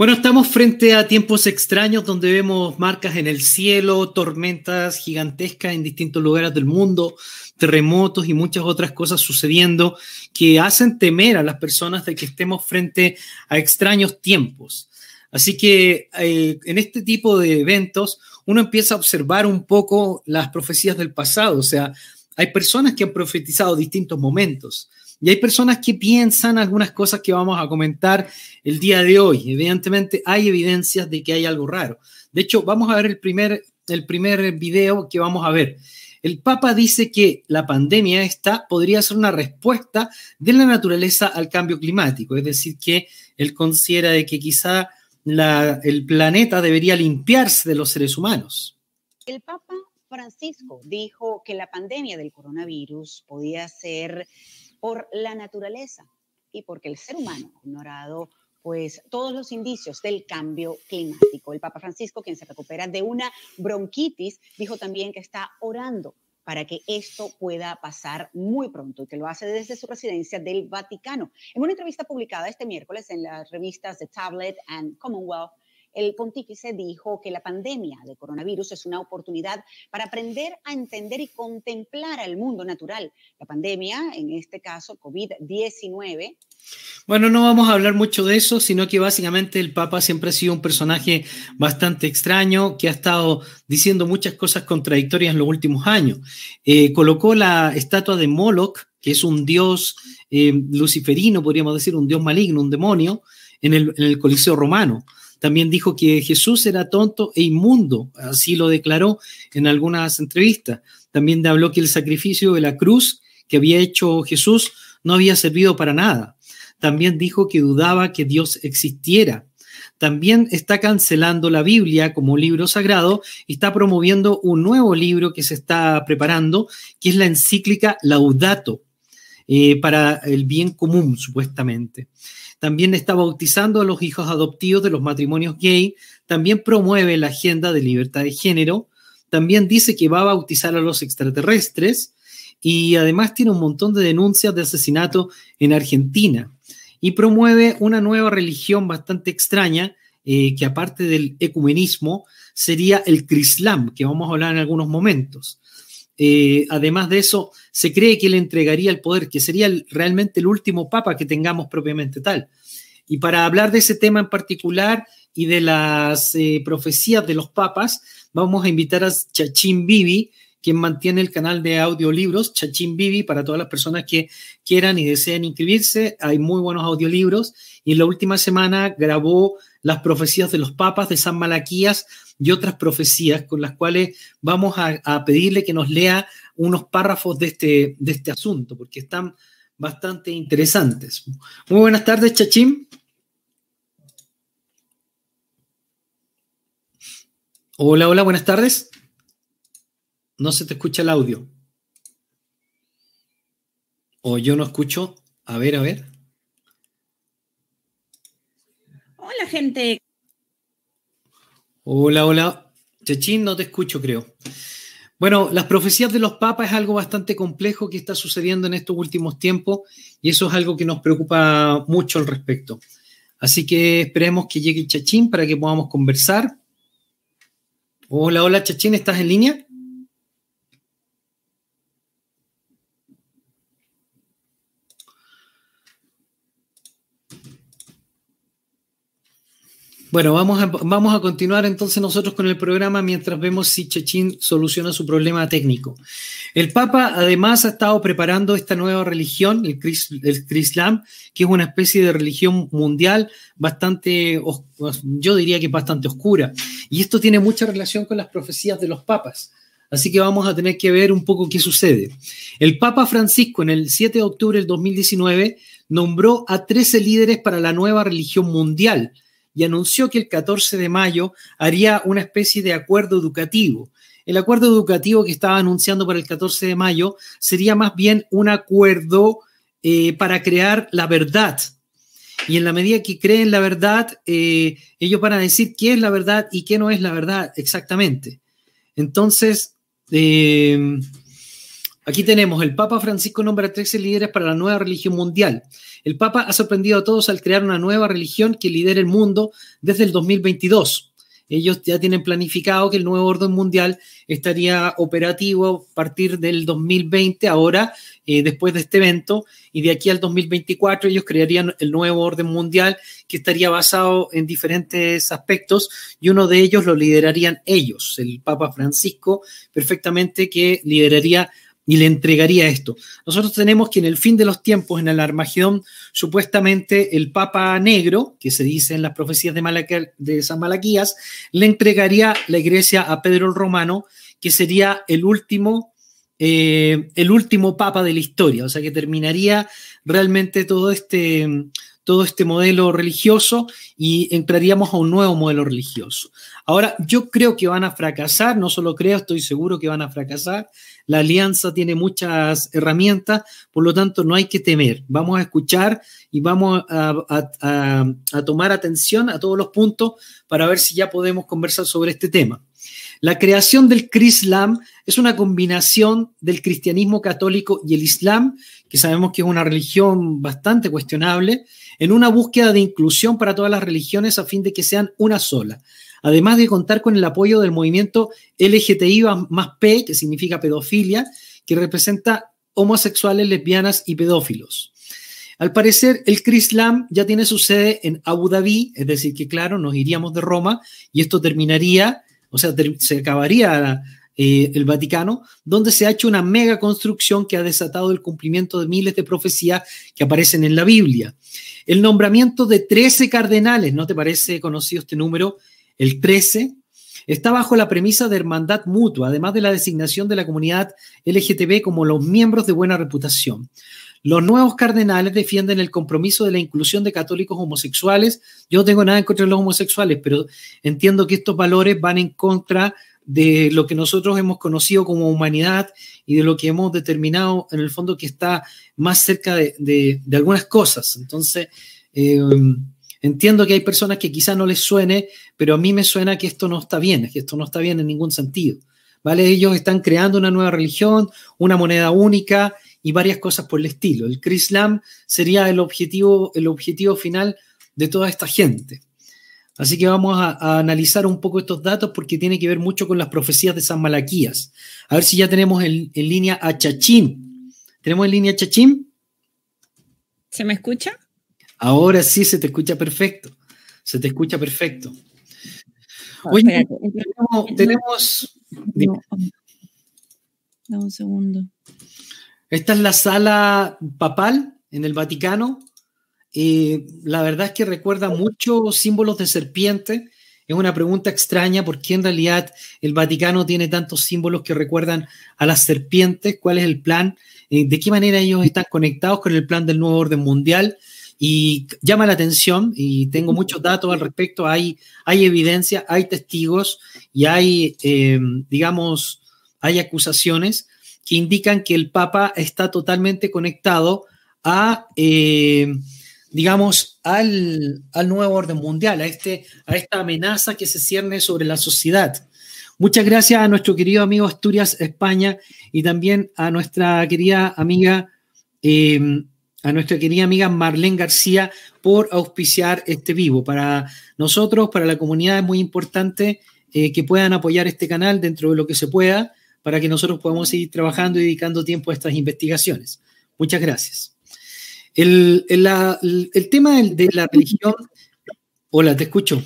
Bueno, estamos frente a tiempos extraños donde vemos marcas en el cielo, tormentas gigantescas en distintos lugares del mundo, terremotos y muchas otras cosas sucediendo que hacen temer a las personas de que estemos frente a extraños tiempos. Así que eh, en este tipo de eventos uno empieza a observar un poco las profecías del pasado, o sea, hay personas que han profetizado distintos momentos. Y hay personas que piensan algunas cosas que vamos a comentar el día de hoy. Evidentemente hay evidencias de que hay algo raro. De hecho, vamos a ver el primer, el primer video que vamos a ver. El Papa dice que la pandemia esta podría ser una respuesta de la naturaleza al cambio climático, es decir, que él considera de que quizá el planeta debería limpiarse de los seres humanos. El Papa Francisco dijo que la pandemia del coronavirus podía ser por la naturaleza y porque el ser humano ha ignorado pues todos los indicios del cambio climático. El Papa Francisco, quien se recupera de una bronquitis, dijo también que está orando para que esto pueda pasar muy pronto y que lo hace desde su residencia del Vaticano. En una entrevista publicada este miércoles en las revistas The Tablet and Commonwealth, el pontífice dijo que la pandemia de coronavirus es una oportunidad para aprender a entender y contemplar al mundo natural. La pandemia, en este caso COVID-19. Bueno, no vamos a hablar mucho de eso, sino que básicamente el Papa siempre ha sido un personaje bastante extraño, que ha estado diciendo muchas cosas contradictorias en los últimos años. Eh, colocó la estatua de Moloch, que es un dios eh, luciferino, podríamos decir, un dios maligno, un demonio, en el Coliseo Romano. También dijo que Jesús era tonto e inmundo, así lo declaró en algunas entrevistas. También habló que el sacrificio de la cruz que había hecho Jesús no había servido para nada. También dijo que dudaba que Dios existiera. También está cancelando la Biblia como libro sagrado y está promoviendo un nuevo libro que se está preparando, que es la encíclica Laudato, eh, para el bien común, supuestamente también está bautizando a los hijos adoptivos de los matrimonios gay, también promueve la agenda de libertad de género, también dice que va a bautizar a los extraterrestres y además tiene un montón de denuncias de asesinato en Argentina y promueve una nueva religión bastante extraña eh, que aparte del ecumenismo sería el crislam, que vamos a hablar en algunos momentos. Eh, además de eso, se cree que le entregaría el poder, que sería realmente el último papa que tengamos propiamente tal. Y para hablar de ese tema en particular y de las eh, profecías de los papas, vamos a invitar a Chachín Bibi, quien mantiene el canal de audiolibros, Chachín Bibi, para todas las personas que quieran y deseen inscribirse. Hay muy buenos audiolibros. Y en la última semana grabó las profecías de los papas de San Malaquías y otras profecías con las cuales vamos a, pedirle que nos lea unos párrafos de este, de este asunto, porque están bastante interesantes. Muy buenas tardes, Chachín. Hola, hola, buenas tardes. No se te escucha el audio. O yo no escucho. A ver, a ver. Hola, gente. Hola, hola. Chachín, no te escucho, creo. Bueno, las profecías de los papas es algo bastante complejo que está sucediendo en estos últimos tiempos y eso es algo que nos preocupa mucho al respecto. Así que esperemos que llegue Chachín para que podamos conversar. Hola, hola Chachín, ¿estás en línea? Bueno, vamos a, continuar entonces nosotros con el programa mientras vemos si Chechín soluciona su problema técnico. El Papa además ha estado preparando esta nueva religión, el, Chris, el Crislam, que es una especie de religión mundial bastante, yo diría que bastante oscura. Y esto tiene mucha relación con las profecías de los papas. Así que vamos a tener que ver un poco qué sucede. El Papa Francisco, en el 7 de octubre del 2019, nombró a 13 líderes para la nueva religión mundial y anunció que el 14 de mayo haría una especie de acuerdo educativo. El acuerdo educativo que estaba anunciando para el 14 de mayo sería más bien un acuerdo eh, para crear la verdad. Y en la medida que creen la verdad, eh, ellos van a decir qué es la verdad y qué no es la verdad exactamente. Entonces, eh, Aquí tenemos, el Papa Francisco nombra a 13 líderes para la nueva religión mundial. El Papa ha sorprendido a todos al crear una nueva religión que lidere el mundo desde el 2022. Ellos ya tienen planificado que el nuevo orden mundial estaría operativo a partir del 2020, ahora, eh, después de este evento, y de aquí al 2024 ellos crearían el nuevo orden mundial que estaría basado en diferentes aspectos y uno de ellos lo liderarían ellos, el Papa Francisco, perfectamente que lideraría y le entregaría esto. Nosotros tenemos que en el fin de los tiempos, en el Armagedón, supuestamente el Papa Negro, que se dice en las profecías de, de San Malaquías, le entregaría la iglesia a Pedro el Romano, que sería el último, eh, el último Papa de la historia, o sea que terminaría realmente todo este, todo este modelo religioso y entraríamos a un nuevo modelo religioso. Ahora, yo creo que van a fracasar, no solo creo, estoy seguro que van a fracasar. La alianza tiene muchas herramientas, por lo tanto no hay que temer. Vamos a escuchar y vamos a, tomar atención a todos los puntos para ver si ya podemos conversar sobre este tema. La creación del Crislam es una combinación del cristianismo católico y el Islam, que sabemos que es una religión bastante cuestionable, en una búsqueda de inclusión para todas las religiones a fin de que sean una sola. Además de contar con el apoyo del movimiento LGTBI más P, que significa pedofilia, que representa homosexuales, lesbianas y pedófilos. Al parecer, el Crislam ya tiene su sede en Abu Dhabi, es decir, que claro, nos iríamos de Roma y esto terminaría, o sea, se acabaría eh, el Vaticano, donde se ha hecho una mega construcción que ha desatado el cumplimiento de miles de profecías que aparecen en la Biblia el nombramiento de 13 cardenales, ¿no te parece conocido este número? El 13, está bajo la premisa de hermandad mutua, además de la designación de la comunidad LGTB como los miembros de buena reputación. Los nuevos cardenales defienden el compromiso de la inclusión de católicos homosexuales. Yo no tengo nada en contra de los homosexuales, pero entiendo que estos valores van en contra de lo que nosotros hemos conocido como humanidad y de lo que hemos determinado en el fondo que está más cerca de, de, algunas cosas. Entonces, eh, entiendo que hay personas que quizás no les suene, pero a mí me suena que esto no está bien, que esto no está bien en ningún sentido. ¿Vale? Ellos están creando una nueva religión, una moneda única y varias cosas por el estilo. El Krislam sería el objetivo, el objetivo final de toda esta gente. Así que vamos a, analizar un poco estos datos porque tiene que ver mucho con las profecías de San Malaquías. A ver si ya tenemos en, línea a Chachín. ¿Tenemos en línea a Chachín? ¿Se me escucha? Ahora sí, se te escucha perfecto. Se te escucha perfecto. Ah, Oye, tenemos... Dame un segundo. Esta es la sala papal en el Vaticano. Eh, la verdad es que recuerda muchos símbolos de serpiente. Es una pregunta extraña porque en realidad el Vaticano tiene tantos símbolos que recuerdan a las serpientes, cuál es el plan, eh, de qué manera ellos están conectados con el plan del nuevo orden mundial. Y llama la atención y tengo muchos datos al respecto. Hay, hay evidencia, hay testigos y hay, eh, digamos, hay acusaciones que indican que el Papa está totalmente conectado a digamos, al, nuevo orden mundial, a, este, a esta amenaza que se cierne sobre la sociedad. Muchas gracias a nuestro querido amigo Asturias España y también a nuestra querida amiga, em, a nuestra querida amiga Marlene García por auspiciar este vivo. Para nosotros, para la comunidad es muy importante eh, que puedan apoyar este canal dentro de lo que se pueda para que nosotros podamos seguir trabajando y dedicando tiempo a estas investigaciones. Muchas gracias. El, el, tema de, de la religión. Hola, te escucho.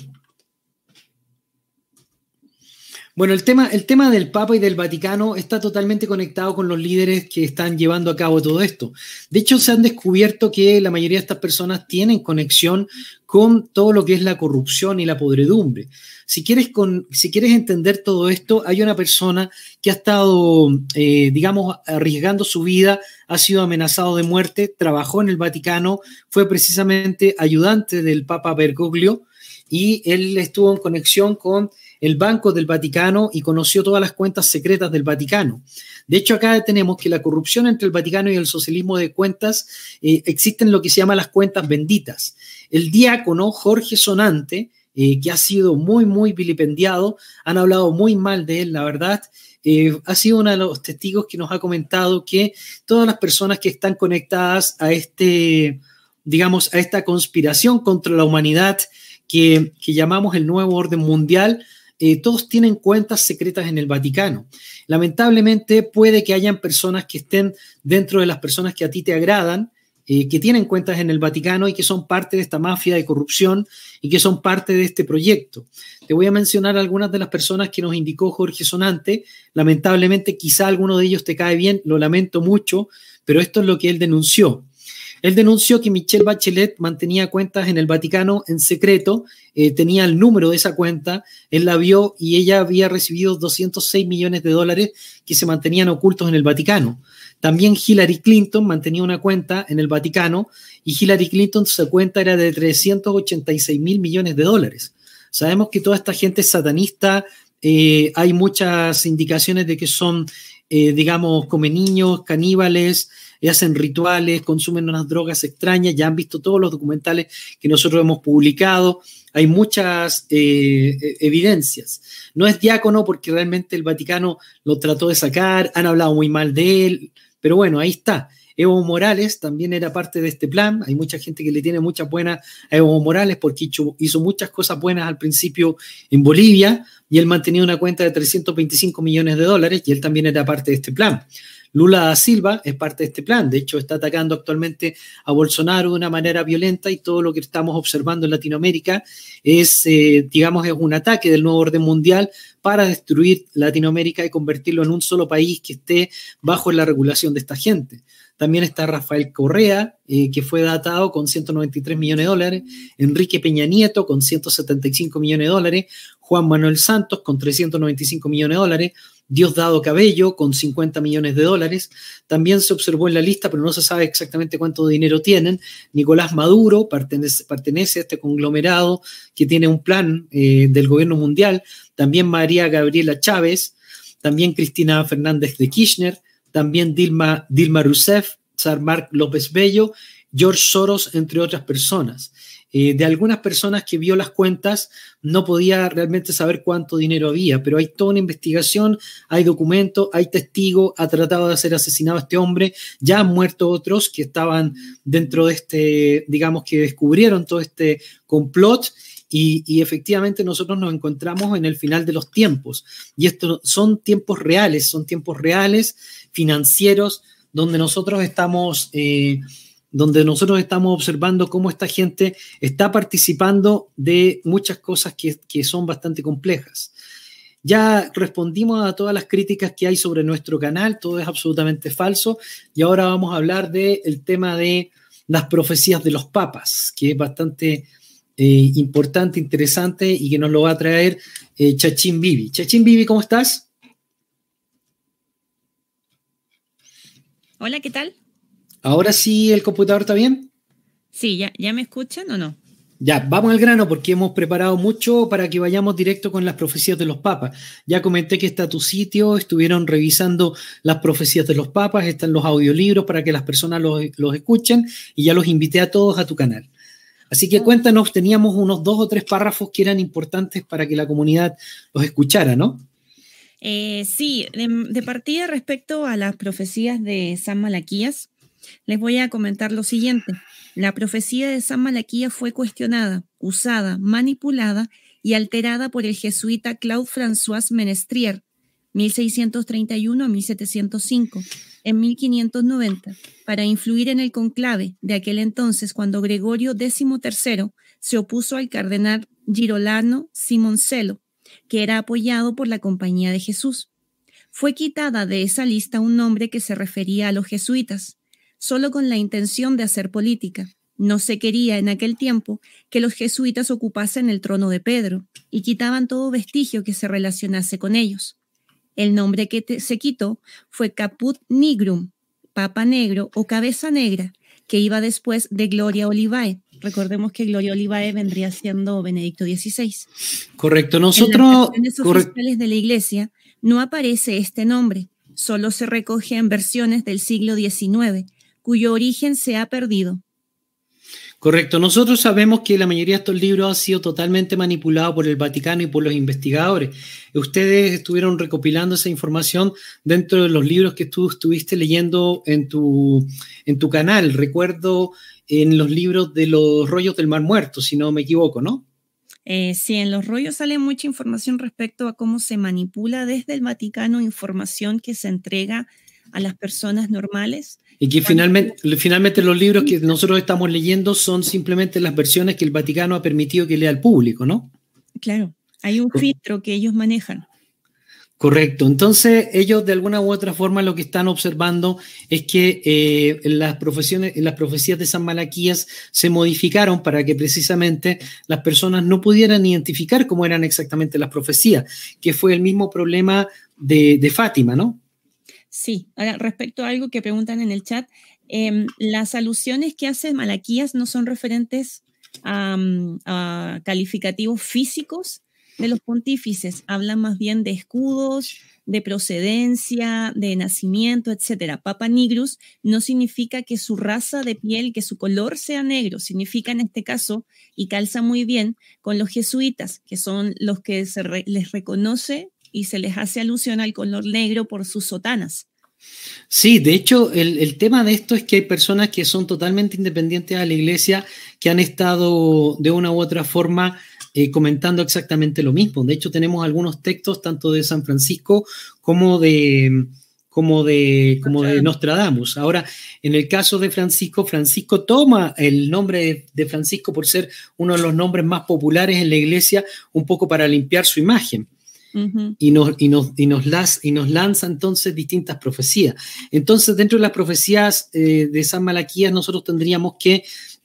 Bueno, el tema, el tema del Papa y del Vaticano está totalmente conectado con los líderes que están llevando a cabo todo esto. De hecho, se han descubierto que la mayoría de estas personas tienen conexión con todo lo que es la corrupción y la podredumbre. Si quieres, si quieres entender todo esto, hay una persona que ha estado, eh, digamos, arriesgando su vida, ha sido amenazado de muerte, trabajó en el Vaticano, fue precisamente ayudante del Papa Bergoglio y él estuvo en conexión con el Banco del Vaticano y conoció todas las cuentas secretas del Vaticano. De hecho, acá tenemos que la corrupción entre el Vaticano y el socialismo de cuentas eh, existen lo que se llama las cuentas benditas. El diácono Jorge Sonante, eh, que ha sido muy, muy vilipendiado, han hablado muy mal de él, la verdad. Eh, ha sido uno de los testigos que nos ha comentado que todas las personas que están conectadas a este, digamos, a esta conspiración contra la humanidad que, que llamamos el nuevo orden mundial, eh, todos tienen cuentas secretas en el Vaticano. Lamentablemente puede que hayan personas que estén dentro de las personas que a ti te agradan, eh, que tienen cuentas en el Vaticano y que son parte de esta mafia de corrupción y que son parte de este proyecto. Te voy a mencionar algunas de las personas que nos indicó Jorge Sonante. Lamentablemente quizá alguno de ellos te cae bien, lo lamento mucho, pero esto es lo que él denunció. Él denunció que Michelle Bachelet mantenía cuentas en el Vaticano en secreto, eh, tenía el número de esa cuenta, él la vio y ella había recibido 206 millones de dólares que se mantenían ocultos en el Vaticano. También Hillary Clinton mantenía una cuenta en el Vaticano y Hillary Clinton su cuenta era de 386 mil millones de dólares. Sabemos que toda esta gente es satanista, eh, hay muchas indicaciones de que son, eh, digamos, come niños, caníbales, hacen rituales, consumen unas drogas extrañas, ya han visto todos los documentales que nosotros hemos publicado, hay muchas eh, e-, evidencias. No es diácono porque realmente el Vaticano lo trató de sacar, han hablado muy mal de él, pero bueno, ahí está. Evo Morales también era parte de este plan. Hay mucha gente que le tiene muchas buenas a Evo Morales porque hizo, hizo, muchas cosas buenas al principio en Bolivia y él mantenía una cuenta de 325 millones de dólares y él también era parte de este plan. Lula da Silva es parte de este plan. De hecho, está atacando actualmente a Bolsonaro de una manera violenta y todo lo que estamos observando en Latinoamérica es, eh, digamos, es un ataque del nuevo orden mundial para destruir Latinoamérica y convertirlo en un solo país que esté bajo la regulación de esta gente. También está Rafael Correa, eh, que fue datado con 193 millones de dólares, Enrique Peña Nieto con 175 millones de dólares, Juan Manuel Santos con 395 millones de dólares, Diosdado Cabello con 50 millones de dólares. También se observó en la lista, pero no se sabe exactamente cuánto dinero tienen. Nicolás Maduro pertenece, pertenece a este conglomerado que tiene un plan eh, del gobierno mundial. También María Gabriela Chávez, también Cristina Fernández de Kirchner, también Dilma, Dilma Rousseff, Sar Marc López Bello, George Soros, entre otras personas. Eh, de algunas personas que vio las cuentas no podía realmente saber cuánto dinero había, pero hay toda una investigación, hay documentos, hay testigos, ha tratado de ser asesinado este hombre, ya han muerto otros que estaban dentro de este, digamos que descubrieron todo este complot y, efectivamente nosotros nos encontramos en el final de los tiempos. Y estos son tiempos reales, son tiempos reales, financieros, donde nosotros estamos eh, donde nosotros estamos observando cómo esta gente está participando de muchas cosas que, son bastante complejas. Ya respondimos a todas las críticas que hay sobre nuestro canal, todo es absolutamente falso, y ahora vamos a hablar del tema de las profecías de los papas, que es bastante eh, importante, interesante y que nos lo va a traer eh, Chachín Bibi. Chachín Vivi, ¿cómo estás? Hola, ¿qué tal? ¿Ahora sí el computador está bien? Sí, ya, ¿ya me escuchan o no? Ya, vamos al grano porque hemos preparado mucho para que vayamos directo con las profecías de los papas. Ya comenté que está tu sitio, estuvieron revisando las profecías de los papas, están los audiolibros para que las personas los, escuchen y ya los invité a todos a tu canal. Así que ah. cuéntanos, teníamos unos dos o tres párrafos que eran importantes para que la comunidad los escuchara, ¿no? Eh, sí, de, de partida respecto a las profecías de San Malaquías, les voy a comentar lo siguiente. La profecía de San Malaquía fue cuestionada, usada, manipulada y alterada por el jesuita Claude François Menestrier, 1631 a 1705, en 1590, para influir en el conclave de aquel entonces cuando Gregorio XIII se opuso al cardenal Girolano Simoncello, que era apoyado por la Compañía de Jesús. Fue quitada de esa lista un nombre que se refería a los jesuitas solo con la intención de hacer política. No se quería en aquel tiempo que los jesuitas ocupasen el trono de Pedro y quitaban todo vestigio que se relacionase con ellos. El nombre que se quitó fue Caput Nigrum, Papa Negro o Cabeza Negra, que iba después de Gloria Olivae. Recordemos que Gloria Olivae vendría siendo Benedicto XVI. Correcto, nosotros... En oficiales de la Iglesia no aparece este nombre, solo se recoge en versiones del siglo XIX cuyo origen se ha perdido. Correcto. Nosotros sabemos que la mayoría de estos libros ha sido totalmente manipulado por el Vaticano y por los investigadores. Ustedes estuvieron recopilando esa información dentro de los libros que tú estuviste leyendo en tu, en tu canal. Recuerdo en los libros de los rollos del Mar Muerto, si no me equivoco, ¿no? Eh, sí, en los rollos sale mucha información respecto a cómo se manipula desde el Vaticano información que se entrega a las personas normales y que finalmente, los libros que nosotros estamos leyendo son simplemente las versiones que el Vaticano ha permitido que lea al público, ¿no? Claro, hay un filtro que ellos manejan. Correcto, entonces ellos de alguna u otra forma lo que están observando es que eh, las, profesiones, las profecías de San Malaquías se modificaron para que precisamente las personas no pudieran identificar cómo eran exactamente las profecías, que fue el mismo problema de, de Fátima, ¿no? Sí, ahora respecto a algo que preguntan en el chat, em, las alusiones que hace Malaquías no son referentes mm, a, calificativos físicos de los pontífices, hablan más bien de escudos, de procedencia, de nacimiento, etc. Papa Nigrus no significa que su raza de piel, que su color sea negro, significa en este caso, y calza muy bien con los jesuitas, que son los que se les reconoce y se les hace alusión al color negro por sus sotanas. Sí, de hecho, el, tema de esto es que hay personas que son totalmente independientes a la iglesia, que han estado de una u otra forma eh, comentando exactamente lo mismo. De hecho, tenemos algunos textos, tanto de San Francisco como de, como de, como de Nostradamus. Ahora, en el caso de Francisco, Francisco toma el nombre de Francisco por ser uno de los nombres más populares en la iglesia, un poco para limpiar su imagen y, nos, nos, y nos lanza entonces distintas profecías. Entonces, dentro de las profecías eh, de San Malaquías, nosotros tendríamos que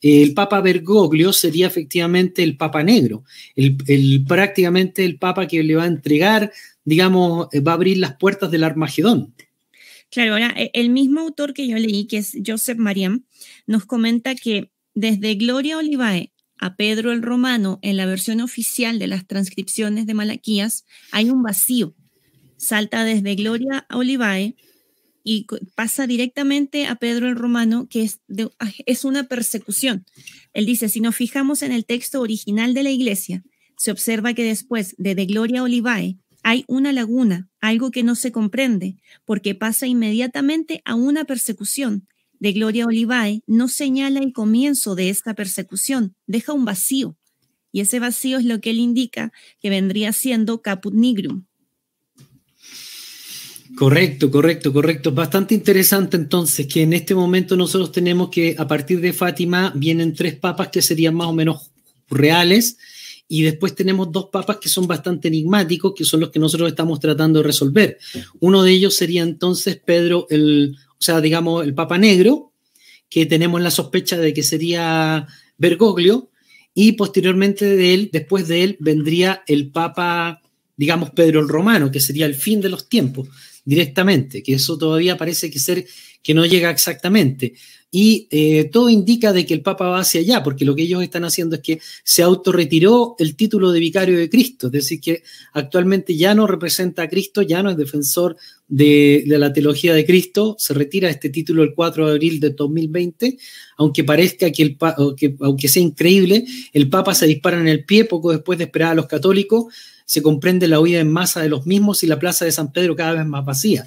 eh, el Papa Bergoglio sería efectivamente el Papa Negro, el, prácticamente el Papa que le va a entregar, digamos, eh, va a abrir las puertas del Armagedón. Claro, ahora el mismo autor que yo leí, que es Joseph Mariam, nos comenta que desde Gloria Olivae a Pedro el Romano, en la versión oficial de las transcripciones de Malaquías, hay un vacío. Salta desde Gloria a Olivae y pasa directamente a Pedro el Romano, que es, es una persecución. Él dice, si nos fijamos en el texto original de la iglesia, se observa que después de De Gloria a Olivae hay una laguna, algo que no se comprende, porque pasa inmediatamente a una persecución de Gloria Olivae no señala el comienzo de esta persecución, deja un vacío. Y ese vacío es lo que él indica que vendría siendo Caput Nigrum. Correcto, correcto, correcto. Bastante interesante entonces que en este momento nosotros tenemos que a partir de Fátima vienen tres papas que serían más o menos reales y después tenemos dos papas que son bastante enigmáticos, que son los que nosotros estamos tratando de resolver. Uno de ellos sería entonces Pedro, el, o sea, digamos, el Papa Negro, que tenemos la sospecha de que sería Bergoglio, y posteriormente de él, después de él, vendría el Papa, digamos, Pedro el Romano, que sería el fin de los tiempos directamente, que eso todavía parece que ser que no llega exactamente y eh, todo indica de que el Papa va hacia allá, porque lo que ellos están haciendo es que se autorretiró el título de vicario de Cristo, es decir, que actualmente ya no representa a Cristo, ya no es defensor de, la teología de Cristo, se retira este título el 4 de abril de 2020, aunque parezca que, el, aunque sea increíble, el Papa se dispara en el pie poco después de esperar a los católicos, se comprende la huida en masa de los mismos y la plaza de San Pedro cada vez más vacía.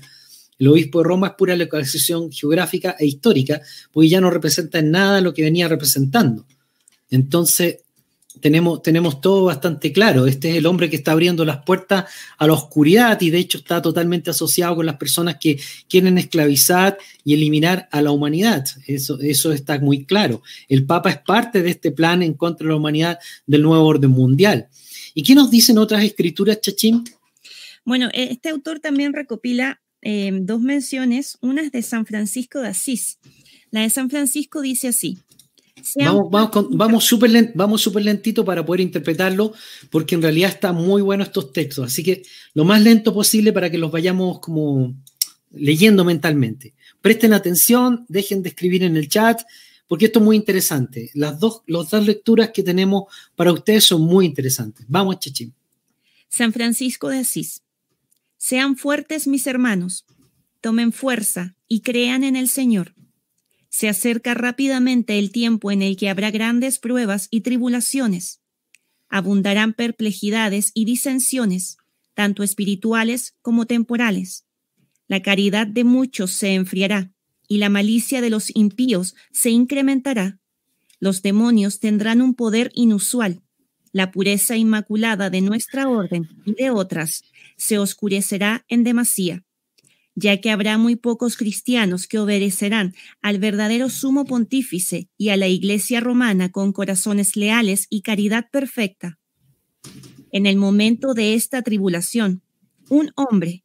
El obispo de Roma es pura localización geográfica e histórica, porque ya no representa en nada lo que venía representando. Entonces, tenemos, tenemos todo bastante claro. Este es el hombre que está abriendo las puertas a la oscuridad y de hecho está totalmente asociado con las personas que quieren esclavizar y eliminar a la humanidad. Eso, eso está muy claro. El Papa es parte de este plan en contra de la humanidad del nuevo orden mundial. ¿Y qué nos dicen otras escrituras, Chachín? Bueno, este autor también recopila Em, dos menciones, una es de San Francisco de Asís. La de San Francisco dice así. Vamos, súper lentito para poder interpretarlo, porque en realidad están muy buenos estos textos. Así que lo más lento posible para que los vayamos como leyendo mentalmente. Presten atención, dejen de escribir en el chat, porque esto es muy interesante. Las dos, las dos lecturas que tenemos para ustedes son muy interesantes. Vamos, Chachín San Francisco de Asís. Sean fuertes, mis hermanos, tomen fuerza y crean en el Señor. Se acerca rápidamente el tiempo en el que habrá grandes pruebas y tribulaciones. Abundarán perplejidades y disensiones, tanto espirituales como temporales. La caridad de muchos se enfriará y la malicia de los impíos se incrementará. Los demonios tendrán un poder inusual la pureza inmaculada de nuestra orden y de otras se oscurecerá en demasía, ya que habrá muy pocos cristianos que obedecerán al verdadero sumo pontífice y a la Iglesia romana con corazones leales y caridad perfecta. En el momento de esta tribulación, un hombre,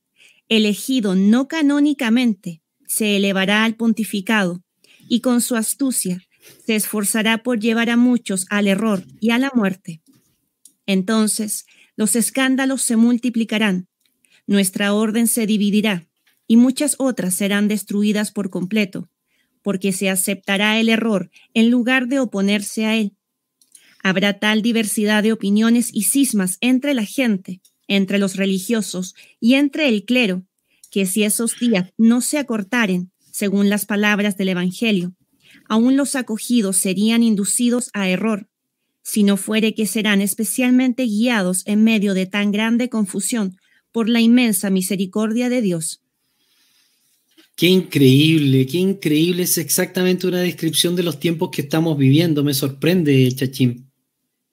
elegido no canónicamente, se elevará al pontificado y con su astucia se esforzará por llevar a muchos al error y a la muerte. Entonces, los escándalos se multiplicarán, nuestra orden se dividirá y muchas otras serán destruidas por completo, porque se aceptará el error en lugar de oponerse a él. Habrá tal diversidad de opiniones y cismas entre la gente, entre los religiosos y entre el clero, que si esos días no se acortaren, según las palabras del Evangelio, aún los acogidos serían inducidos a error si no fuere que serán especialmente guiados en medio de tan grande confusión por la inmensa misericordia de Dios. Qué increíble, qué increíble. Es exactamente una descripción de los tiempos que estamos viviendo. Me sorprende, Chachín.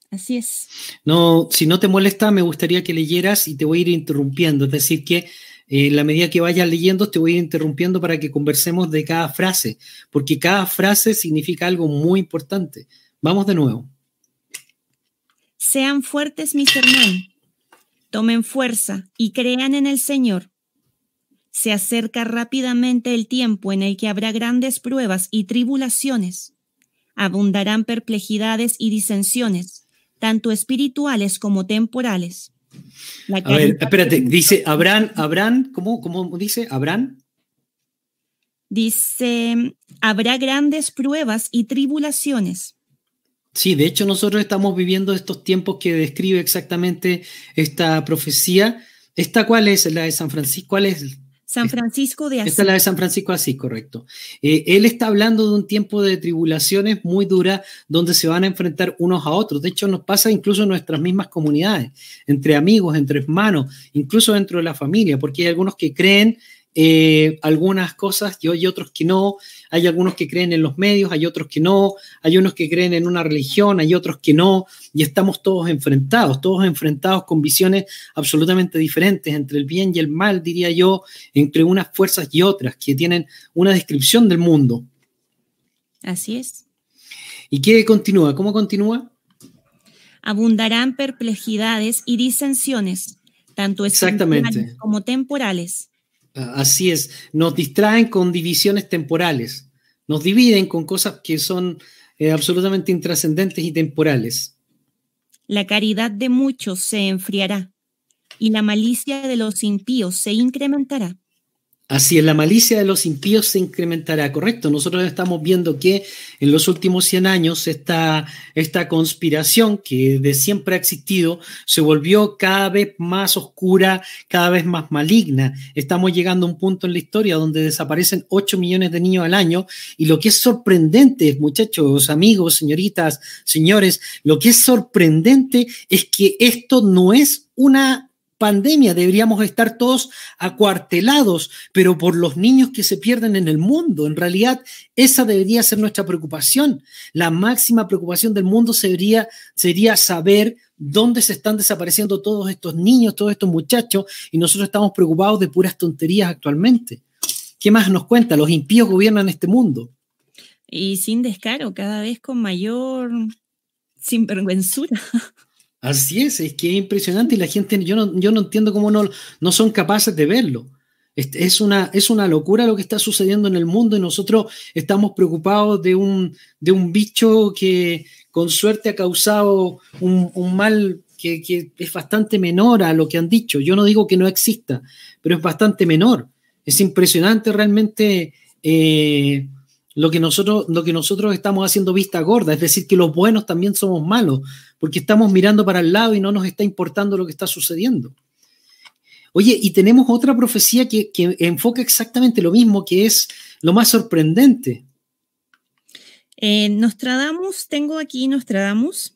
Así es. No, si no te molesta, me gustaría que leyeras y te voy a ir interrumpiendo. Es decir, que eh, en la medida que vayas leyendo, te voy a ir interrumpiendo para que conversemos de cada frase, porque cada frase significa algo muy importante. Vamos de nuevo. Sean fuertes, mis hermanos. Tomen fuerza y crean en el Señor. Se acerca rápidamente el tiempo en el que habrá grandes pruebas y tribulaciones. Abundarán perplejidades y disensiones, tanto espirituales como temporales. a ver, espérate, dice, habrán, habrán, ¿cómo, cómo dice? ¿Habrán? Dice, habrá grandes pruebas y tribulaciones Sí, de hecho nosotros estamos viviendo estos tiempos que describe exactamente esta profecía. ¿Esta cuál es? ¿La de San Francisco? ¿Cuál es? San Francisco de Asís. Esta es la de San Francisco de Asís, correcto. Eh, él está hablando de un tiempo de tribulaciones muy dura donde se van a enfrentar unos a otros. De hecho, nos pasa incluso en nuestras mismas comunidades, entre amigos, entre hermanos, incluso dentro de la familia, porque hay algunos que creen eh, algunas cosas y otros que no, hay algunos que creen en los medios, hay otros que no, hay unos que creen en una religión, hay otros que no, y estamos todos enfrentados, todos enfrentados con visiones absolutamente diferentes entre el bien y el mal, diría yo, entre unas fuerzas y otras, que tienen una descripción del mundo. Así es. ¿Y qué continúa? ¿Cómo continúa? Abundarán perplejidades y disensiones, tanto Exactamente. como temporales Así es, nos distraen con divisiones temporales, nos dividen con cosas que son eh, absolutamente intrascendentes y temporales. La caridad de muchos se enfriará y la malicia de los impíos se incrementará. Así es, la malicia de los impíos se incrementará, correcto. Nosotros estamos viendo que en los últimos 100 años esta, esta conspiración que de siempre ha existido se volvió cada vez más oscura, cada vez más maligna. Estamos llegando a un punto en la historia donde desaparecen 8 millones de niños al año y lo que es sorprendente, muchachos, amigos, señoritas, señores, lo que es sorprendente es que esto no es una pandemia, deberíamos estar todos acuartelados, pero por los niños que se pierden en el mundo. En realidad, esa debería ser nuestra preocupación. La máxima preocupación del mundo sería, sería saber dónde se están desapareciendo todos estos niños, todos estos muchachos, y nosotros estamos preocupados de puras tonterías actualmente. ¿Qué más nos cuenta? Los impíos gobiernan este mundo. Y sin descaro, cada vez con mayor sinvergüenzura. Así es, es que es impresionante y la gente, yo no, yo no entiendo cómo no, no son capaces de verlo. Es una, es una locura lo que está sucediendo en el mundo y nosotros estamos preocupados de un, de un bicho que con suerte ha causado un, mal que, es bastante menor a lo que han dicho. Yo no digo que no exista, pero es bastante menor. Es impresionante realmente eh, lo, que nosotros, lo que nosotros estamos haciendo vista gorda, es decir, que los buenos también somos malos, porque estamos mirando para el lado y no nos está importando lo que está sucediendo. Oye, y tenemos otra profecía que, enfoca exactamente lo mismo, que es lo más sorprendente. Eh, Nostradamus, tengo aquí Nostradamus,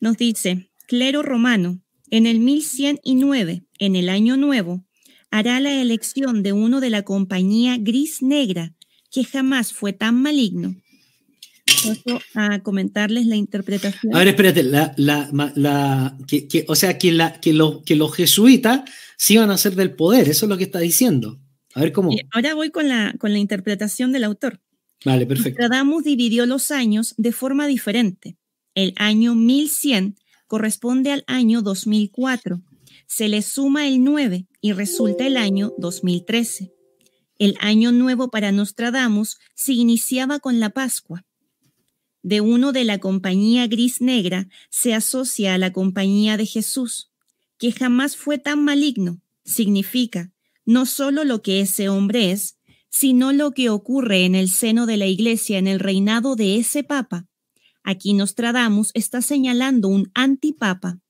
nos dice, clero romano, en el 1109, en el año nuevo, hará la elección de uno de la compañía gris-negra, que jamás fue tan maligno, a comentarles la interpretación. A ver, espérate, la, que, o sea, que, la, que, que los jesuitas sí van a ser del poder, eso es lo que está diciendo. A ver cómo. Ahora voy con la, con la interpretación del autor. Vale, perfecto. Nostradamus dividió los años de forma diferente. El año 1100 corresponde al año 2004. Se le suma el 9 y resulta el año 2013. El año nuevo para Nostradamus se iniciaba con la Pascua de uno de la compañía gris-negra se asocia a la compañía de Jesús, que jamás fue tan maligno. Significa no solo lo que ese hombre es, sino lo que ocurre en el seno de la Iglesia en el reinado de ese Papa. Aquí Nostradamus está señalando un antipapa.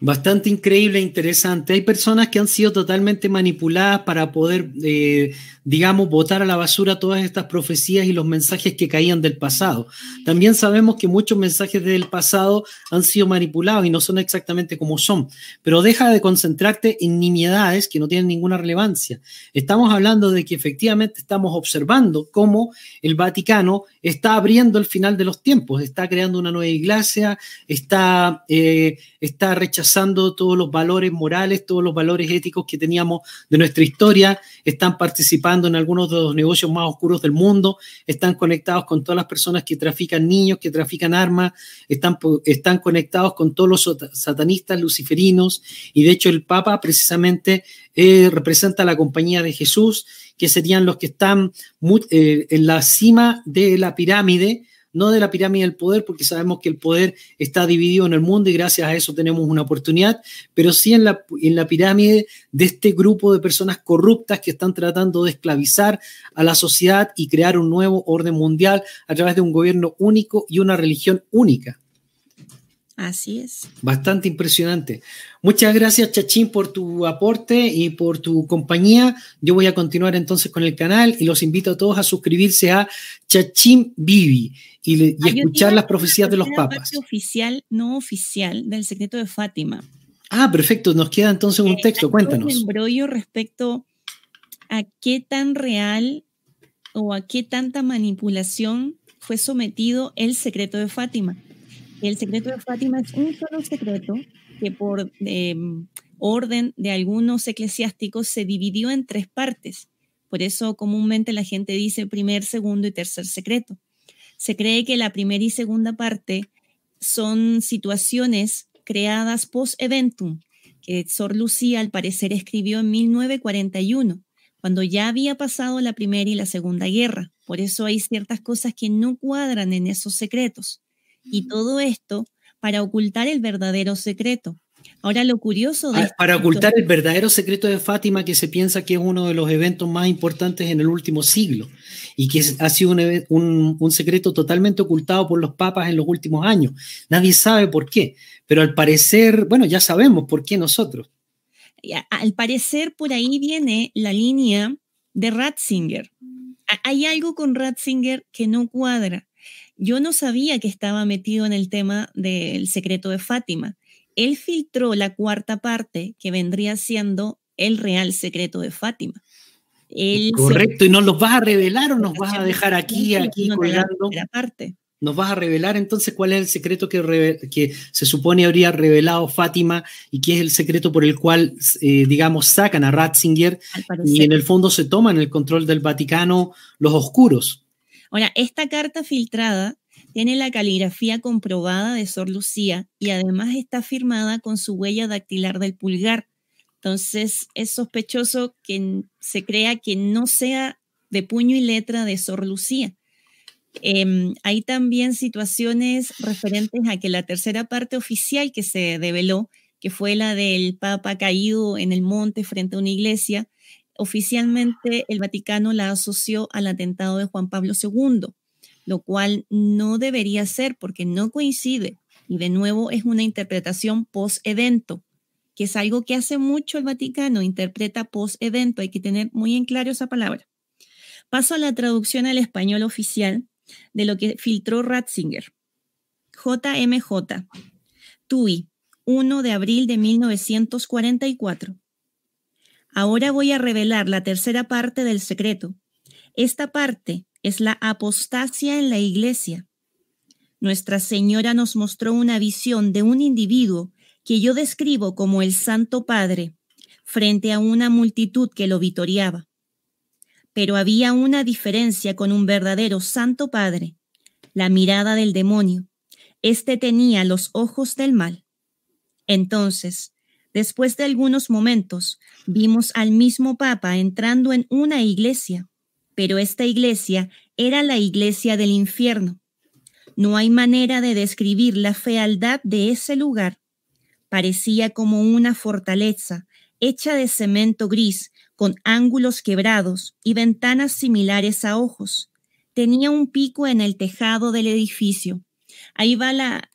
Bastante increíble e interesante. Hay personas que han sido totalmente manipuladas para poder, eh, digamos, botar a la basura todas estas profecías y los mensajes que caían del pasado. También sabemos que muchos mensajes del pasado han sido manipulados y no son exactamente como son. Pero deja de concentrarte en nimiedades que no tienen ninguna relevancia. Estamos hablando de que efectivamente estamos observando cómo el Vaticano está abriendo el final de los tiempos, está creando una nueva iglesia, está, eh, está rechazando todos los valores morales, todos los valores éticos que teníamos de nuestra historia, están participando en algunos de los negocios más oscuros del mundo, están conectados con todas las personas que trafican niños, que trafican armas, están, están conectados con todos los satanistas luciferinos y de hecho el Papa precisamente eh, representa la compañía de Jesús, que serían los que están eh, en la cima de la pirámide no de la pirámide del poder, porque sabemos que el poder está dividido en el mundo y gracias a eso tenemos una oportunidad, pero sí en la, en la pirámide de este grupo de personas corruptas que están tratando de esclavizar a la sociedad y crear un nuevo orden mundial a través de un gobierno único y una religión única. Así es. Bastante impresionante. Muchas gracias, Chachín, por tu aporte y por tu compañía. Yo voy a continuar entonces con el canal y los invito a todos a suscribirse a Chachín Vivi y, escuchar las profecías de los papas. oficial, no oficial, del secreto de Fátima. Ah, perfecto. Nos queda entonces un eh, texto. Cuéntanos. Un embrollo respecto a qué tan real o a qué tanta manipulación fue sometido el secreto de Fátima el secreto de Fátima es un solo secreto que por em, orden de algunos eclesiásticos se dividió en tres partes. Por eso comúnmente la gente dice primer, segundo y tercer secreto. Se cree que la primera y segunda parte son situaciones creadas post-eventum, que Sor Lucía al parecer escribió en 1941, cuando ya había pasado la primera y la segunda guerra. Por eso hay ciertas cosas que no cuadran en esos secretos. Y todo esto para ocultar el verdadero secreto. Ahora lo curioso de... Ah, para ocultar el verdadero secreto de Fátima que se piensa que es uno de los eventos más importantes en el último siglo y que ha sido un, secreto totalmente ocultado por los papas en los últimos años. Nadie sabe por qué, pero al parecer, bueno, ya sabemos por qué nosotros. Al parecer por ahí viene la línea de Ratzinger. Mm. Hay algo con Ratzinger que no cuadra. Yo no sabía que estaba metido en el tema del secreto de Fátima. Él filtró la cuarta parte que vendría siendo el real secreto de Fátima. Él Correcto, y nos los vas a revelar o nos vas a dejar aquí, aquí colgando. Parte. Nos vas a revelar entonces cuál es el secreto que, se supone habría revelado Fátima y qué es el secreto por el cual, eh, digamos, sacan a Ratzinger y en el fondo se toman el control del Vaticano los oscuros. Ahora, esta carta filtrada tiene la caligrafía comprobada de Sor Lucía y además está firmada con su huella dactilar del pulgar. Entonces, es sospechoso que se crea que no sea de puño y letra de Sor Lucía. Em, hay también situaciones referentes a que la tercera parte oficial que se develó, que fue la del Papa caído en el monte frente a una iglesia, oficialmente el Vaticano la asoció al atentado de Juan Pablo II, lo cual no debería ser porque no coincide y de nuevo es una interpretación post-evento, que es algo que hace mucho el Vaticano, interpreta post-evento, hay que tener muy en claro esa palabra. Paso a la traducción al español oficial de lo que filtró Ratzinger. JMJ, TUI, 1 de abril de 1944. Ahora voy a revelar la tercera parte del secreto. Esta parte es la apostasia en la iglesia. Nuestra Señora nos mostró una visión de un individuo que yo describo como el Santo Padre frente a una multitud que lo vitoreaba. Pero había una diferencia con un verdadero Santo Padre, la mirada del demonio. Este tenía los ojos del mal. Entonces, Después de algunos momentos, vimos al mismo Papa entrando en una iglesia, pero esta iglesia era la iglesia del infierno. No hay manera de describir la fealdad de ese lugar. Parecía como una fortaleza hecha de cemento gris con ángulos quebrados y ventanas similares a ojos. Tenía un pico en el tejado del edificio. Ahí va la...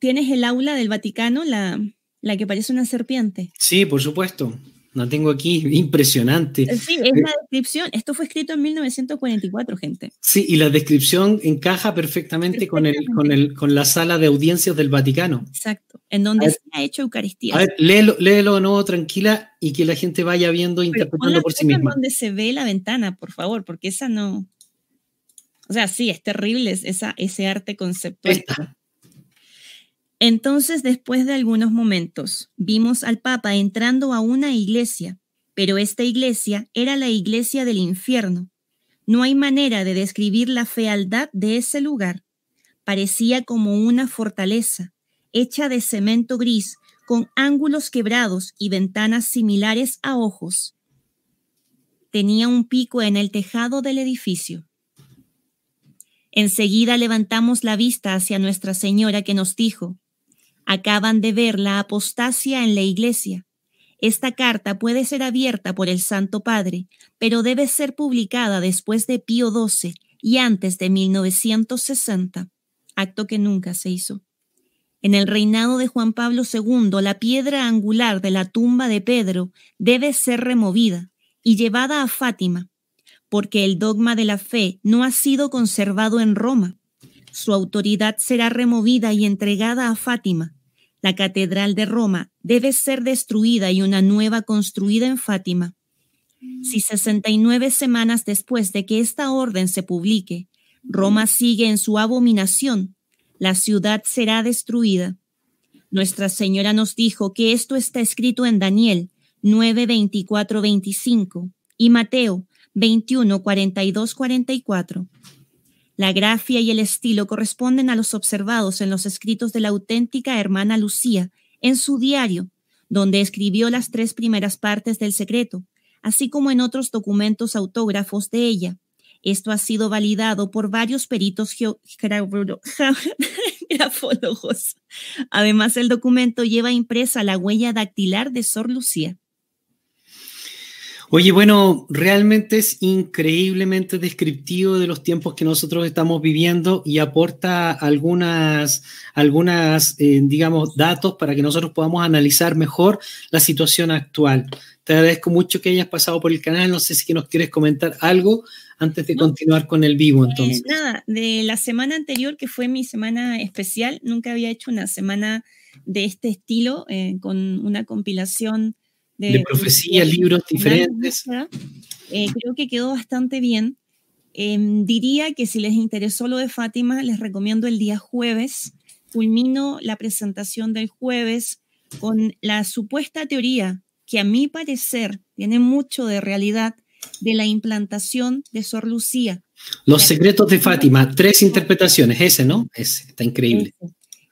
¿Tienes el aula del Vaticano? La, la que parece una serpiente. Sí, por supuesto. La tengo aquí, impresionante. Eh, sí, es la descripción. Esto fue escrito en 1944, gente. Sí, y la descripción encaja perfectamente, Con, el, con, el, con, la sala de audiencias del Vaticano. Exacto, en donde se ha hecho Eucaristía. A ver, léelo, léelo no, tranquila, y que la gente vaya viendo, interpretando por sí misma. donde se ve la ventana, por favor, porque esa no... O sea, sí, es terrible esa, ese arte conceptual. Entonces, después de algunos momentos, vimos al Papa entrando a una iglesia, pero esta iglesia era la iglesia del infierno. No hay manera de describir la fealdad de ese lugar. Parecía como una fortaleza, hecha de cemento gris, con ángulos quebrados y ventanas similares a ojos. Tenía un pico en el tejado del edificio. Enseguida levantamos la vista hacia Nuestra Señora que nos dijo, Acaban de ver la apostasia en la Iglesia. Esta carta puede ser abierta por el Santo Padre, pero debe ser publicada después de Pío XII y antes de 1960, acto que nunca se hizo. En el reinado de Juan Pablo II, la piedra angular de la tumba de Pedro debe ser removida y llevada a Fátima, porque el dogma de la fe no ha sido conservado en Roma. Su autoridad será removida y entregada a Fátima. La Catedral de Roma debe ser destruida y una nueva construida en Fátima. Si 69 semanas después de que esta orden se publique, Roma sigue en su abominación, la ciudad será destruida. Nuestra Señora nos dijo que esto está escrito en Daniel 9, 25 y Mateo 21, 44. La grafía y el estilo corresponden a los observados en los escritos de la auténtica hermana Lucía, en su diario, donde escribió las tres primeras partes del secreto, así como en otros documentos autógrafos de ella. Esto ha sido validado por varios peritos grafólogos. Además, el documento lleva impresa la huella dactilar de Sor Lucía. Oye, bueno, realmente es increíblemente descriptivo de los tiempos que nosotros estamos viviendo y aporta algunas, algunas eh, digamos, datos para que nosotros podamos analizar mejor la situación actual. Te agradezco mucho que hayas pasado por el canal. No sé si nos quieres comentar algo antes de continuar con el vivo, entonces. nada, de la semana anterior, que fue mi semana especial, nunca había hecho una semana de este estilo, eh, con una compilación de, profecías, libros diferentes. Eh, creo que quedó bastante bien. Em, diría que si les interesó lo de Fátima, les recomiendo el día jueves. Culmino la presentación del jueves con la supuesta teoría, que a mi parecer tiene mucho de realidad, de la implantación de Sor Lucía. Los secretos de Fátima, tres interpretaciones, ese, ¿no? Ese, está increíble.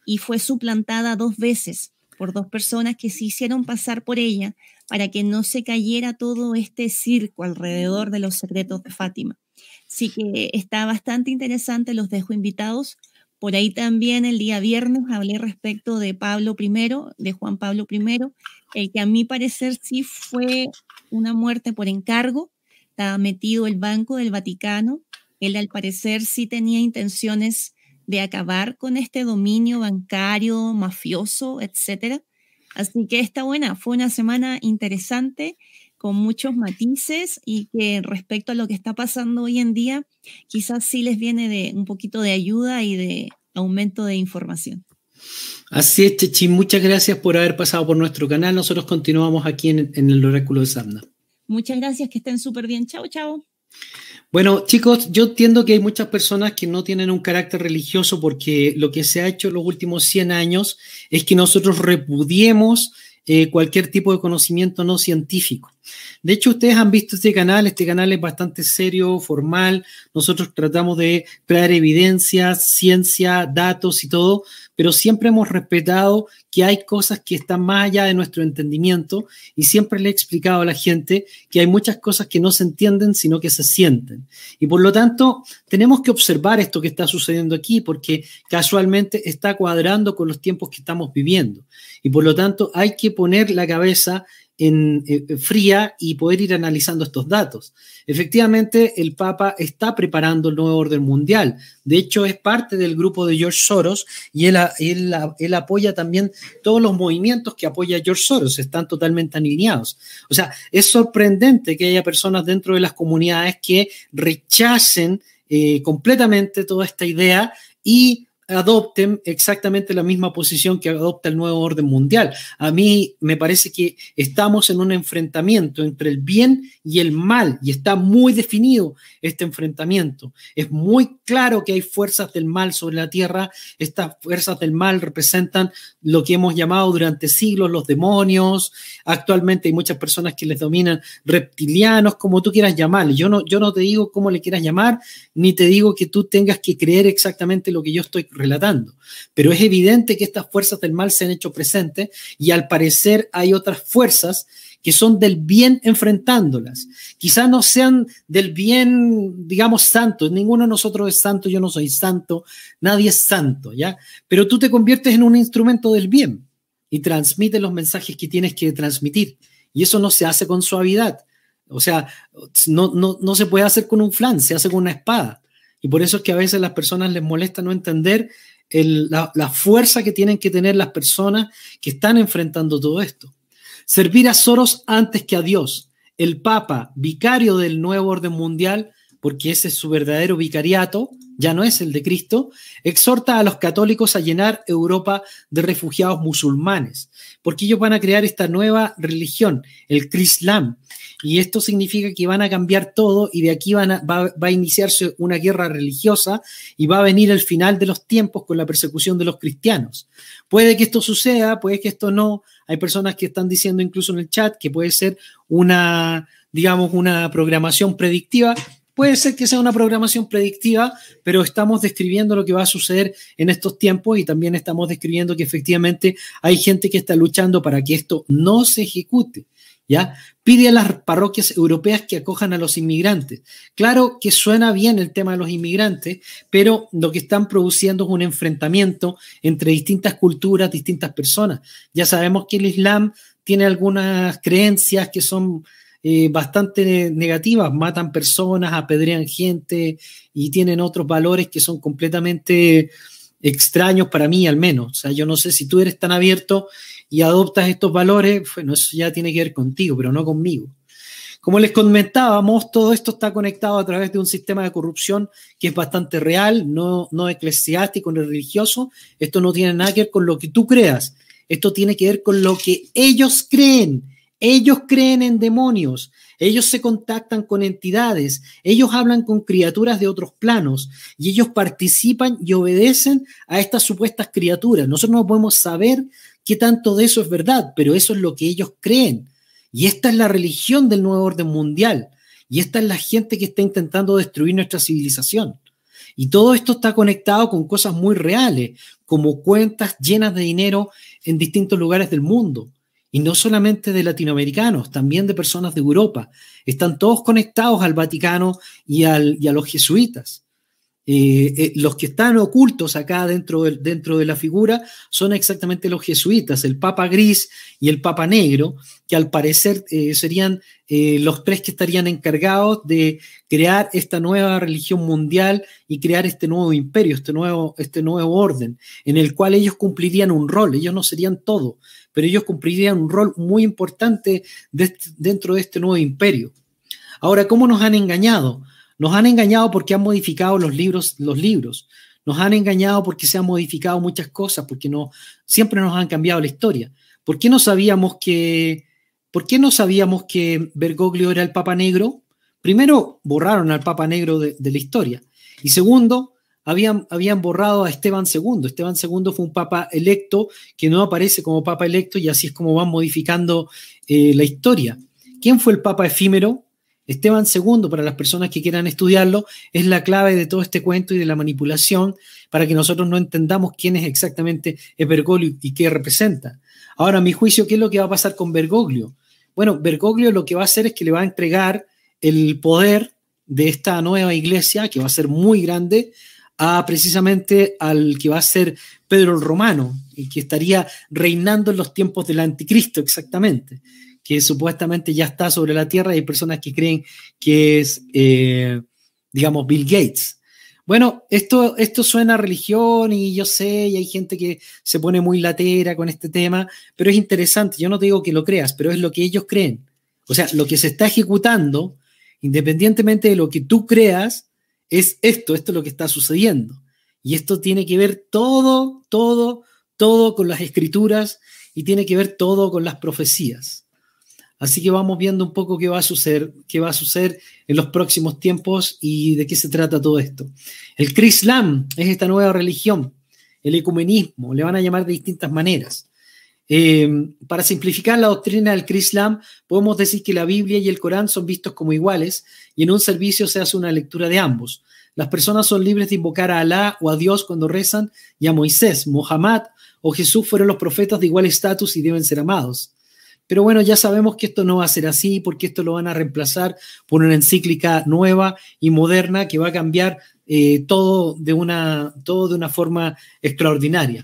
Y fue suplantada dos veces por dos personas que se hicieron pasar por ella para que no se cayera todo este circo alrededor de los secretos de Fátima. Sí que está bastante interesante, los dejo invitados. Por ahí también el día viernes hablé respecto de Pablo I, de Juan Pablo I, el que a mi parecer sí fue una muerte por encargo. Estaba metido el Banco del Vaticano. Él al parecer sí tenía intenciones de acabar con este dominio bancario, mafioso, etc. Así que está buena, fue una semana interesante con muchos matices y que respecto a lo que está pasando hoy en día, quizás sí les viene de un poquito de ayuda y de aumento de información. Así es, Chechi, muchas gracias por haber pasado por nuestro canal. Nosotros continuamos aquí en, el oráculo de Samna. Muchas gracias, que estén súper bien. Chao, chao. Bueno, chicos, yo entiendo que hay muchas personas que no tienen un carácter religioso porque lo que se ha hecho en los últimos 100 años es que nosotros repudiemos eh, cualquier tipo de conocimiento no científico. De hecho, ustedes han visto este canal, este canal es bastante serio, formal, nosotros tratamos de crear evidencias, ciencia, datos y todo, pero siempre hemos respetado que hay cosas que están más allá de nuestro entendimiento y siempre le he explicado a la gente que hay muchas cosas que no se entienden, sino que se sienten. Y por lo tanto, tenemos que observar esto que está sucediendo aquí porque casualmente está cuadrando con los tiempos que estamos viviendo. Y por lo tanto, hay que poner la cabeza en, eh, fría y poder ir analizando estos datos. Efectivamente, el Papa está preparando el nuevo orden mundial. De hecho, es parte del grupo de George Soros y él, apoya también todos los movimientos que apoya George Soros. Están totalmente alineados. O sea, es sorprendente que haya personas dentro de las comunidades que rechacen eh, completamente toda esta idea y adopten exactamente la misma posición que adopta el nuevo orden mundial. A mí me parece que estamos en un enfrentamiento entre el bien y el mal, y está muy definido este enfrentamiento. Es muy claro que hay fuerzas del mal sobre la tierra, estas fuerzas del mal representan lo que hemos llamado durante siglos los demonios, actualmente hay muchas personas que les dominan reptilianos, como tú quieras llamarle. Yo no, yo no te digo cómo le quieras llamar, ni te digo que tú tengas que creer exactamente lo que yo estoy relatando. Pero es evidente que estas fuerzas del mal se han hecho presentes y al parecer hay otras fuerzas que son del bien enfrentándolas. quizás no sean del bien, digamos, santo, Ninguno de nosotros es santo, yo no soy santo, nadie es santo, ¿ya? Pero tú te conviertes en un instrumento del bien y transmites los mensajes que tienes que transmitir. Y eso no se hace con suavidad. O sea, no, no se puede hacer con un flan, se hace con una espada. Y por eso es que a veces las personas les molesta no entender la, la fuerza que tienen que tener las personas que están enfrentando todo esto. Servir a Soros antes que a Dios, el Papa, vicario del nuevo orden mundial, porque ese es su verdadero vicariato, ya no es el de Cristo, exhorta a los católicos a llenar Europa de refugiados musulmanes, porque ellos van a crear esta nueva religión, el Crislam, y esto significa que van a cambiar todo y de aquí va, va, a iniciarse una guerra religiosa y va a venir el final de los tiempos con la persecución de los cristianos. Puede que esto suceda, puede que esto no, hay personas que están diciendo incluso en el chat que puede ser una, digamos, una programación predictiva, Puede ser que sea una programación predictiva, pero estamos describiendo lo que va a suceder en estos tiempos y también estamos describiendo que efectivamente hay gente que está luchando para que esto no se ejecute. ¿Ya? Pide a las parroquias europeas que acojan a los inmigrantes. Claro que suena bien el tema de los inmigrantes, pero lo que están produciendo es un enfrentamiento entre distintas culturas, distintas personas. Ya sabemos que el Islam tiene algunas creencias que son eh, bastante negativas, matan personas, apedrean gente y tienen otros valores que son completamente extraños para mí al menos. O sea, yo no sé si tú eres tan abierto y adoptas estos valores, bueno, eso ya tiene que ver contigo, pero no conmigo. Como les comentábamos, todo esto está conectado a través de un sistema de corrupción que es bastante real, no, no eclesiástico ni religioso. Esto no tiene nada que ver con lo que tú creas. Esto tiene que ver con lo que ellos creen ellos creen en demonios, ellos se contactan con entidades, ellos hablan con criaturas de otros planos y ellos participan y obedecen a estas supuestas criaturas. Nosotros no podemos saber qué tanto de eso es verdad, pero eso es lo que ellos creen. Y esta es la religión del nuevo orden mundial. Y esta es la gente que está intentando destruir nuestra civilización. Y todo esto está conectado con cosas muy reales, como cuentas llenas de dinero en distintos lugares del mundo y no solamente de latinoamericanos, también de personas de Europa. Están todos conectados al Vaticano y, a los jesuitas. Eh, eh, los que están ocultos acá dentro, dentro de la figura son exactamente los jesuitas, el Papa Gris y el Papa Negro, que al parecer eh, serían los tres que estarían encargados de crear esta nueva religión mundial y crear este nuevo imperio, este nuevo, este nuevo orden, en el cual ellos cumplirían un rol, ellos no serían todo, pero ellos cumplirían un rol muy importante dentro de este nuevo imperio. Ahora, ¿cómo nos han engañado? Nos han engañado porque han modificado los libros, los libros. Nos han engañado porque se han modificado muchas cosas, porque no, siempre nos han cambiado la historia. ¿Por qué no sabíamos que, no sabíamos que Bergoglio era el Papa Negro? Primero, borraron al Papa Negro de la historia. Y segundo, habían, borrado a Esteban II. Esteban II fue un papa electo que no aparece como papa electo y así es como van modificando eh, la historia. ¿Quién fue el papa efímero? Esteban II, para las personas que quieran estudiarlo, es la clave de todo este cuento y de la manipulación para que nosotros no entendamos quién es exactamente Bergoglio y qué representa. Ahora, a mi juicio, ¿qué es lo que va a pasar con Bergoglio? Bueno, Bergoglio lo que va a hacer es que le va a entregar el poder de esta nueva iglesia, que va a ser muy grande, a precisamente al que va a ser Pedro el Romano, y que estaría reinando en los tiempos del anticristo exactamente, que supuestamente ya está sobre la tierra y hay personas que creen que es, eh, digamos, Bill Gates. Bueno, esto, esto suena a religión y yo sé, y hay gente que se pone muy latera con este tema, pero es interesante, yo no te digo que lo creas, pero es lo que ellos creen. O sea, lo que se está ejecutando, independientemente de lo que tú creas, es esto, esto es lo que está sucediendo. Y esto tiene que ver todo, todo, todo con las escrituras y tiene que ver todo con las profecías. Así que vamos viendo un poco qué va a suceder, qué va a suceder en los próximos tiempos y de qué se trata todo esto. El Chrislam es esta nueva religión, el ecumenismo, le van a llamar de distintas maneras. Em, para simplificar la doctrina del Crislam, podemos decir que la Biblia y el Corán son vistos como iguales y en un servicio se hace una lectura de ambos. Las personas son libres de invocar a Alá o a Dios cuando rezan y a Moisés, Mohammed o Jesús fueron los profetas de igual estatus y deben ser amados. Pero bueno, ya sabemos que esto no va a ser así porque esto lo van a reemplazar por una encíclica nueva y moderna que va a cambiar eh, todo, de una, todo de una forma extraordinaria.